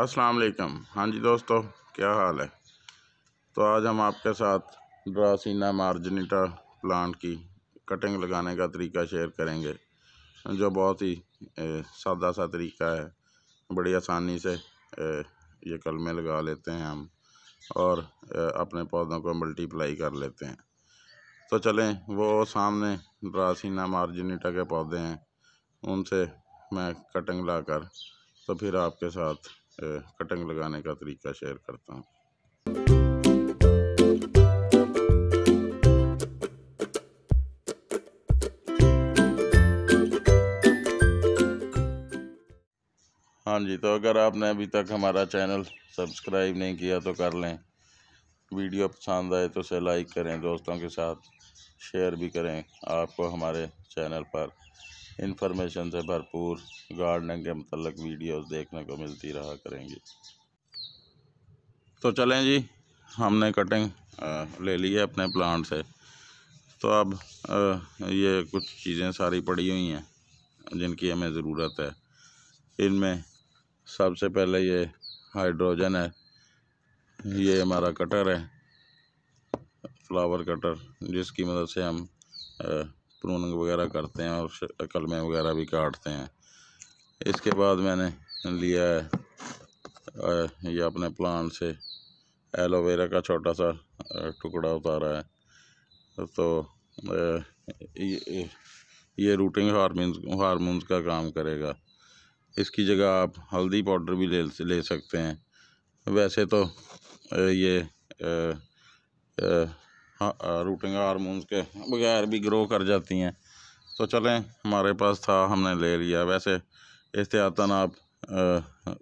अस्सलाम वालेकुम हाँ जी दोस्तों क्या हाल है तो आज हम आपके साथ ड्रासीना मार्जिनीटा प्लांट की कटिंग लगाने का तरीका शेयर करेंगे जो बहुत ही सादा सा तरीका है बड़ी आसानी से ए, ये कलमे लगा लेते हैं हम और ए, अपने पौधों को मल्टीप्लाई कर लेते हैं तो चलें वो सामने ड्रासीना मार्जिनीटा के पौधे हैं उनसे मैं कटिंग लाकर तो फिर आपके साथ कटिंग लगाने का तरीका शेयर करता हूँ हाँ जी तो अगर आपने अभी तक हमारा चैनल सब्सक्राइब नहीं किया तो कर लें वीडियो पसंद आए तो उसे लाइक करें दोस्तों के साथ शेयर भी करें आपको हमारे चैनल पर इन्फॉर्मेशन से भरपूर गार्डनिंग के मतलब वीडियोस देखने को मिलती रहा करेंगी तो चलें जी हमने कटिंग ले ली है अपने प्लांट से तो अब ये कुछ चीज़ें सारी पड़ी हुई हैं जिनकी हमें ज़रूरत है इनमें सबसे पहले ये हाइड्रोजन है ये हमारा कटर है फ्लावर कटर जिसकी मदद से हम प्रूनिंग वगैरह करते हैं और कलमे वगैरह भी काटते हैं इसके बाद मैंने लिया है ये अपने प्लान से एलोवेरा का छोटा सा टुकड़ा उतारा है तो ये, ये रूटिंग हारमोन्स हारमोन्स का काम करेगा इसकी जगह आप हल्दी पाउडर भी ले ले सकते हैं वैसे तो ये रूटिंग हारमोन्स के बगैर भी ग्रो कर जाती हैं तो चलें हमारे पास था हमने ले लिया वैसे एहतियातन आप आ, आ,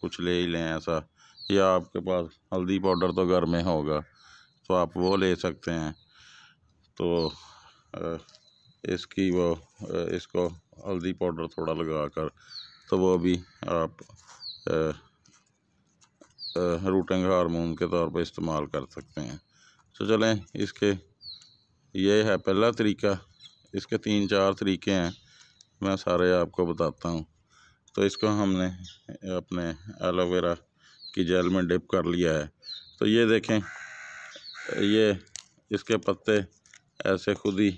कुछ ले ही लें ऐसा या आपके पास हल्दी पाउडर तो घर में होगा तो आप वो ले सकते हैं तो आ, इसकी वो इसको हल्दी पाउडर थोड़ा लगा कर तो वो भी आप रूटिंग हारमोन के तौर पर इस्तेमाल कर सकते हैं तो चलें इसके ये है पहला तरीका इसके तीन चार तरीके हैं मैं सारे आपको बताता हूँ तो इसको हमने अपने एलोवेरा की जेल में डिप कर लिया है तो ये देखें ये इसके पत्ते ऐसे खुद ही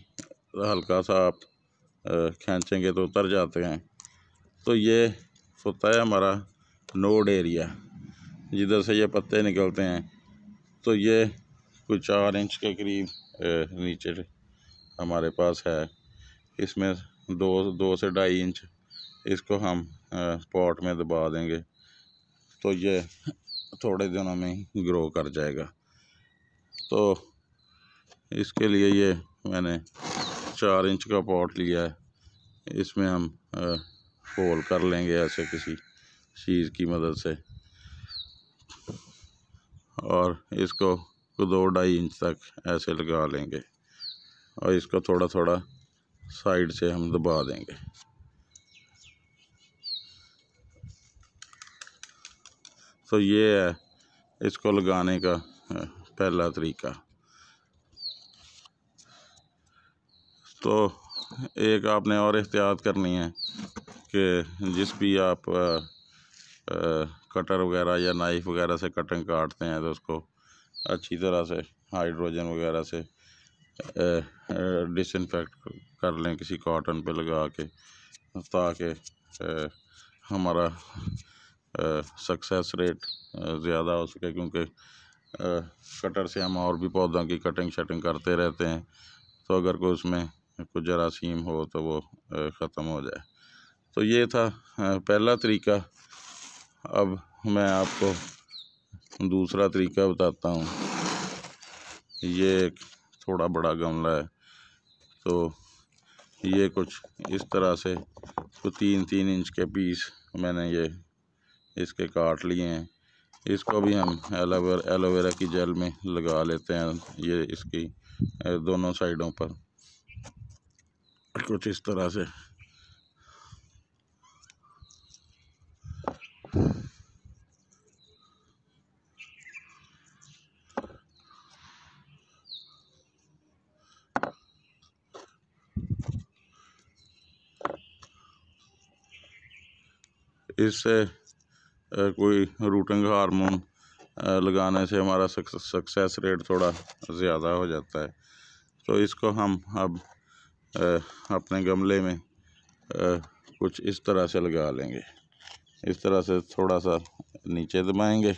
हल्का सा आप खींचेंगे तो उतर जाते हैं तो ये होता है हमारा नोड एरिया जिधर से ये पत्ते निकलते हैं तो ये कोई चार इंच के करीब नीचे हमारे पास है इसमें दो दो से ढाई इंच इसको हम पॉट में दबा देंगे तो ये थोड़े दिनों में ही ग्रो कर जाएगा तो इसके लिए ये मैंने चार इंच का पॉट लिया है इसमें हम होल कर लेंगे ऐसे किसी चीज़ की मदद से और इसको को दो ढाई इंच तक ऐसे लगा लेंगे और इसको थोड़ा थोड़ा साइड से हम दबा देंगे तो ये है इसको लगाने का पहला तरीका तो एक आपने और एहतियात करनी है कि जिस भी आप आ, आ, कटर वगैरह या नाइफ़ वगैरह से कटिंग काटते हैं तो उसको अच्छी तरह से हाइड्रोजन वगैरह से डिसइनफेक्ट कर लें किसी कॉटन पे लगा के ताकि हमारा सक्सेस रेट ज़्यादा हो सके क्योंकि कटर से हम और भी पौधों की कटिंग शटिंग करते रहते हैं तो अगर कोई उसमें कुछ जरासीम हो तो वो ख़त्म हो जाए तो ये था पहला तरीका अब मैं आपको दूसरा तरीका बताता हूँ ये थोड़ा बड़ा गमला है तो ये कुछ इस तरह से तो तीन तीन इंच के पीस मैंने ये इसके काट लिए हैं इसको भी हम एलोवेरा एलोवेरा की जेल में लगा लेते हैं ये इसकी दोनों साइडों पर कुछ इस तरह से इससे कोई रूटिंग हार्मोन लगाने से हमारा सक्सेस रेट थोड़ा ज़्यादा हो जाता है तो इसको हम अब अपने गमले में कुछ इस तरह से लगा लेंगे इस तरह से थोड़ा सा नीचे दबाएंगे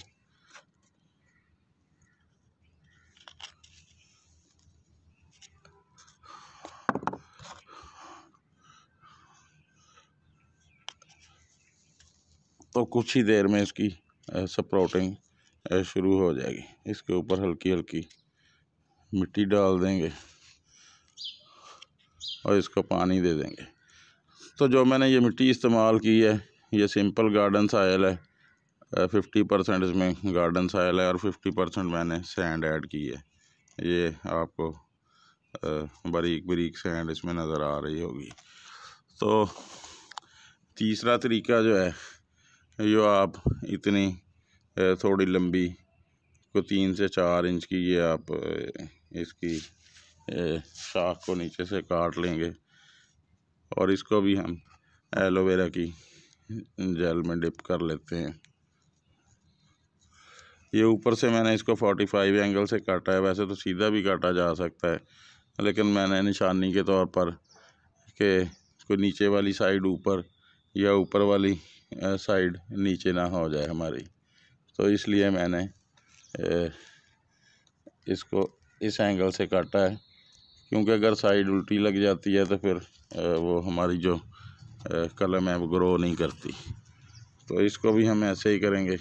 तो कुछ ही देर में इसकी सप्रोटिंग शुरू हो जाएगी इसके ऊपर हल्की हल्की मिट्टी डाल देंगे और इसको पानी दे देंगे तो जो मैंने ये मिट्टी इस्तेमाल की है ये सिंपल गार्डन साइल है फिफ्टी परसेंट इसमें गार्डन साइल है और फिफ्टी परसेंट मैंने सैंड ऐड की है ये आपको बारीक बारीक सैंड इसमें नज़र आ रही होगी तो तीसरा तरीका जो है जो आप इतनी थोड़ी लंबी को तीन से चार इंच की ये आप इसकी शाख को नीचे से काट लेंगे और इसको भी हम एलोवेरा की जेल में डिप कर लेते हैं ये ऊपर से मैंने इसको 45 एंगल से काटा है वैसे तो सीधा भी काटा जा सकता है लेकिन मैंने निशानी के तौर पर के कोई नीचे वाली साइड ऊपर या ऊपर वाली साइड नीचे ना हो जाए हमारी तो इसलिए मैंने इसको इस एंगल से काटा है क्योंकि अगर साइड उल्टी लग जाती है तो फिर वो हमारी जो कलम है वो ग्रो नहीं करती तो इसको भी हम ऐसे ही करेंगे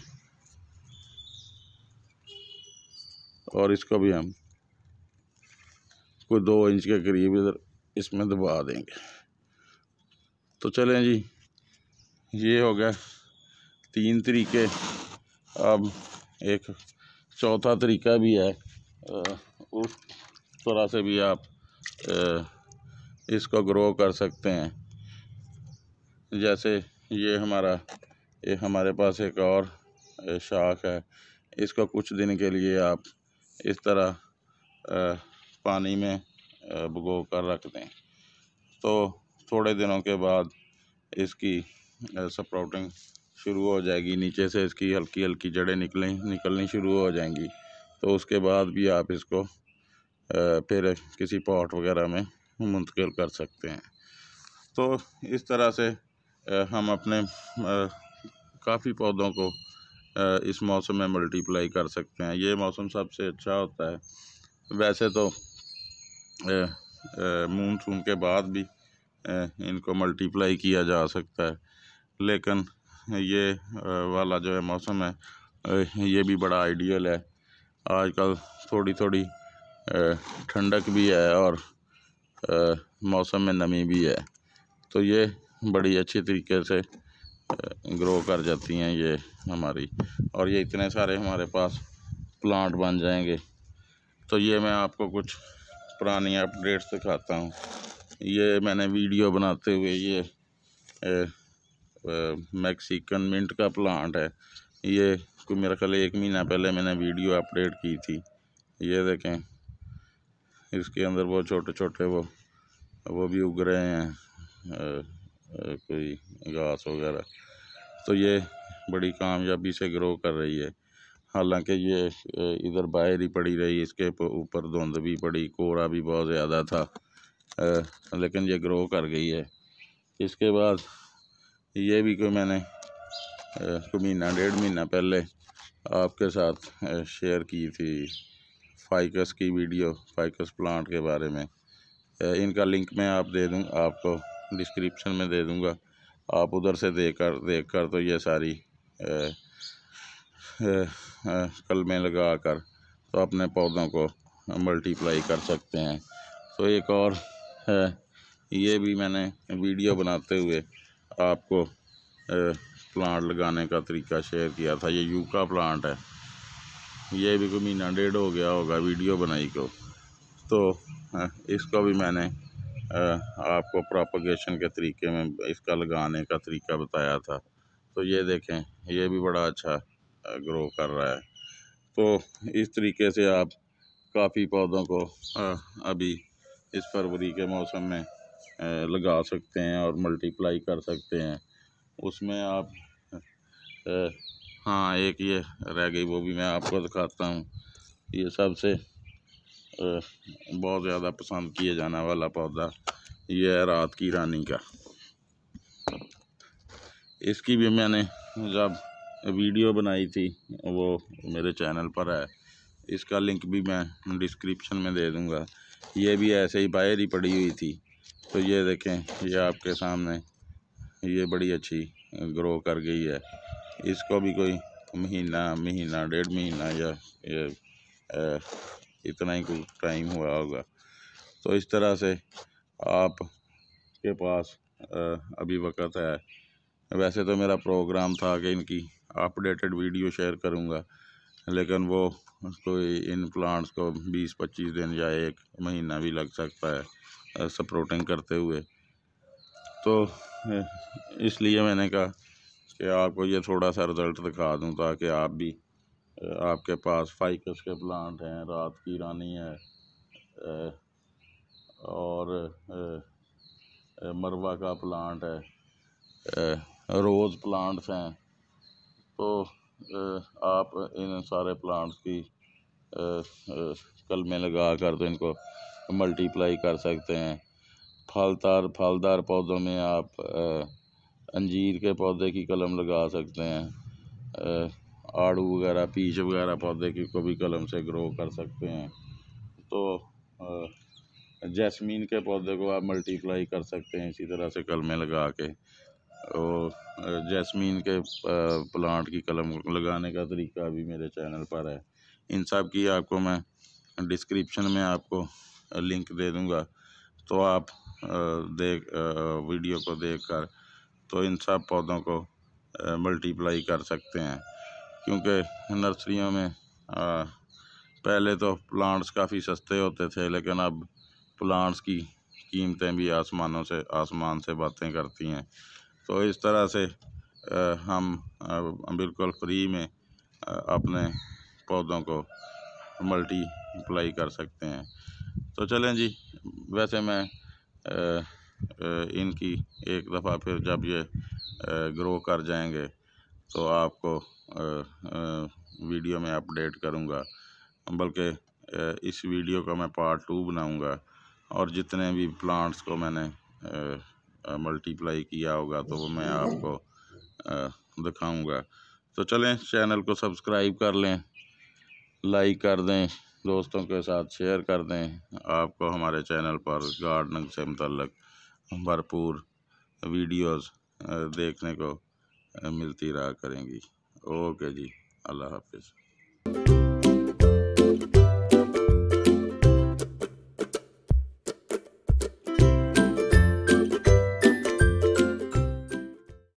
और इसको भी हम कोई दो इंच के करीब इधर इसमें दबा देंगे तो चलें जी ये हो गया तीन तरीके अब एक चौथा तरीका भी है उस तरह से भी आप इसको ग्रो कर सकते हैं जैसे ये हमारा ये हमारे पास एक और शाख है इसको कुछ दिन के लिए आप इस तरह पानी में भगो कर रख दें तो थोड़े दिनों के बाद इसकी सप्राउटिंग शुरू हो जाएगी नीचे से इसकी हल्की हल्की जड़ें निकलें निकलनी शुरू हो जाएंगी तो उसके बाद भी आप इसको फिर किसी पॉट वगैरह में मुंतकिल कर सकते हैं तो इस तरह से हम अपने काफ़ी पौधों को इस मौसम में मल्टीप्लाई कर सकते हैं ये मौसम सबसे अच्छा होता है वैसे तो मून सून के बाद भी इनको मल्टीप्लाई किया जा सकता है लेकिन ये वाला जो है मौसम है ये भी बड़ा आइडियल है आजकल थोड़ी थोड़ी ठंडक भी है और मौसम में नमी भी है तो ये बड़ी अच्छी तरीके से ग्रो कर जाती हैं ये हमारी और ये इतने सारे हमारे पास प्लांट बन जाएंगे तो ये मैं आपको कुछ पुरानी अपडेट्स दिखाता हूँ ये मैंने वीडियो बनाते हुए ये मैक्सिकन मिंट का प्लांट है ये कोई मेरा ख्याल एक महीना पहले मैंने वीडियो अपडेट की थी ये देखें इसके अंदर वो छोटे छोटे वो वो भी उग रहे हैं कोई घास वगैरह तो ये बड़ी कामयाबी से ग्रो कर रही है हालांकि ये इधर बाहर ही पड़ी रही इसके ऊपर धुंध भी पड़ी कोहरा भी बहुत ज़्यादा था आ, लेकिन ये ग्रो कर गई है इसके बाद ये भी कोई मैंने को महीना डेढ़ महीना पहले आपके साथ शेयर की थी फाइकस की वीडियो फाइकस प्लांट के बारे में इनका लिंक मैं आप दे दूँ आपको डिस्क्रिप्शन में दे दूँगा आप उधर से देख कर देख कर तो ये सारी कल में कलमें लगा कर तो अपने पौधों को मल्टीप्लाई कर सकते हैं तो एक और है ये भी मैंने वीडियो बनाते हुए आपको प्लांट लगाने का तरीका शेयर किया था ये यू का प्लांट है ये भी कोई महीना डेढ़ हो गया होगा वीडियो बनाई को तो इसको भी मैंने आपको प्रोपोगेशन के तरीके में इसका लगाने का तरीका बताया था तो ये देखें ये भी बड़ा अच्छा ग्रो कर रहा है तो इस तरीके से आप काफ़ी पौधों को अभी इस फरवरी के मौसम में लगा सकते हैं और मल्टीप्लाई कर सकते हैं उसमें आप हाँ एक ये रह गई वो भी मैं आपको दिखाता हूँ ये सबसे बहुत ज़्यादा पसंद किए जाने वाला पौधा ये है रात की रानी का इसकी भी मैंने जब वीडियो बनाई थी वो मेरे चैनल पर है इसका लिंक भी मैं डिस्क्रिप्शन में दे दूँगा ये भी ऐसे ही बाहर ही पड़ी हुई थी तो ये देखें ये आपके सामने ये बड़ी अच्छी ग्रो कर गई है इसको भी कोई महीना महीना डेढ़ महीना या, ये इतना ही कुछ टाइम हुआ होगा तो इस तरह से आप के पास अभी वक़्त है वैसे तो मेरा प्रोग्राम था कि इनकी अपडेटेड वीडियो शेयर करूँगा लेकिन वो कोई इन प्लांट्स को 20-25 दिन या एक महीना भी लग सकता है सपोर्टिंग करते हुए तो इसलिए मैंने कहा कि आपको ये थोड़ा सा रिज़ल्ट दिखा दूं ताकि आप भी आपके पास फाइकस के प्लांट हैं रात की रानी है और मरवा का प्लांट है रोज़ प्लांट्स हैं तो आप इन सारे प्लांट्स की कलमें लगा कर तो इनको मल्टीप्लाई कर सकते हैं फलदार फलदार पौधों में आप अंजीर के पौधे की कलम लगा सकते हैं आड़ू वगैरह पीच वगैरह पौधे की को भी कलम से ग्रो कर सकते हैं तो जैस्मीन के पौधे को आप मल्टीप्लाई कर सकते हैं इसी तरह से कलमें लगा के और जैस्मीन के प्लांट की कलम लगाने का तरीका भी मेरे चैनल पर है इन सब की आपको मैं डिस्क्रिप्शन में आपको लिंक दे दूँगा तो आप देख वीडियो को देख कर तो इन सब पौधों को मल्टीप्लाई कर सकते हैं क्योंकि नर्सरियों में पहले तो प्लांट्स काफ़ी सस्ते होते थे लेकिन अब प्लांट्स की कीमतें भी आसमानों से आसमान से बातें करती हैं तो इस तरह से हम बिल्कुल फ्री में अपने पौधों को मल्टीप्लाई कर सकते हैं तो चलें जी वैसे मैं इनकी एक दफ़ा फिर जब ये ग्रो कर जाएंगे तो आपको वीडियो में अपडेट करूँगा बल्कि इस वीडियो का मैं पार्ट टू बनाऊँगा और जितने भी प्लांट्स को मैंने मल्टीप्लाई किया होगा तो वो मैं आपको दिखाऊँगा तो चलें चैनल को सब्सक्राइब कर लें लाइक कर दें दोस्तों के साथ शेयर कर दें आपको हमारे चैनल पर गार्डनिंग से मतलब भरपूर वीडियोस देखने को मिलती रहा करेंगी ओके जी अल्लाह हाफिज़